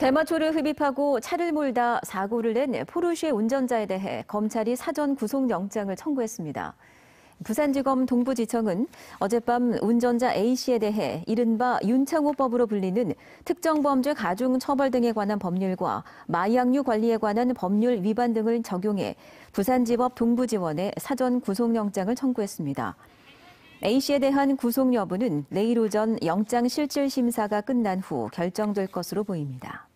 대마초를 흡입하고 차를 몰다 사고를 낸 포르쉐 운전자에 대해 검찰이 사전 구속영장을 청구했습니다. 부산지검 동부지청은 어젯밤 운전자 A씨에 대해 이른바 윤창호법으로 불리는 특정범죄 가중 처벌 등에 관한 법률과 마약류 관리에 관한 법률 위반 등을 적용해 부산지법 동부지원에 사전 구속영장을 청구했습니다. A씨에 대한 구속 여부는 내일 오전 영장실질심사가 끝난 후 결정될 것으로 보입니다.